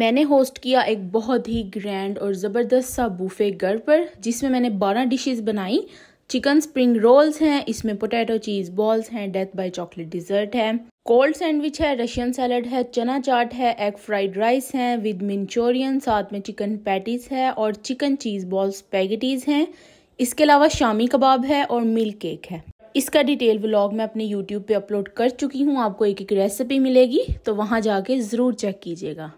मैंने होस्ट किया एक बहुत ही ग्रैंड और ज़बरदस्त सा बूफे घर पर जिसमें मैंने बारह डिशेस बनाई चिकन स्प्रिंग रोल्स हैं इसमें पोटैटो चीज़ बॉल्स हैं डेथ बाय चॉकलेट डिज़र्ट है कोल्ड सैंडविच है रशियन सैलड है चना चाट है एग फ्राइड राइस है विद मंचोरियन साथ में चिकन पैटीज है और चिकन चीज़ बॉल्स पैगेटीज़ हैं इसके अलावा शामी कबाब है और मिल्क केक है इसका डिटेल व्लॉग मैं अपने यूट्यूब पे अपलोड कर चुकी हूँ आपको एक एक रेसिपी मिलेगी तो वहाँ जाके ज़रूर चेक कीजिएगा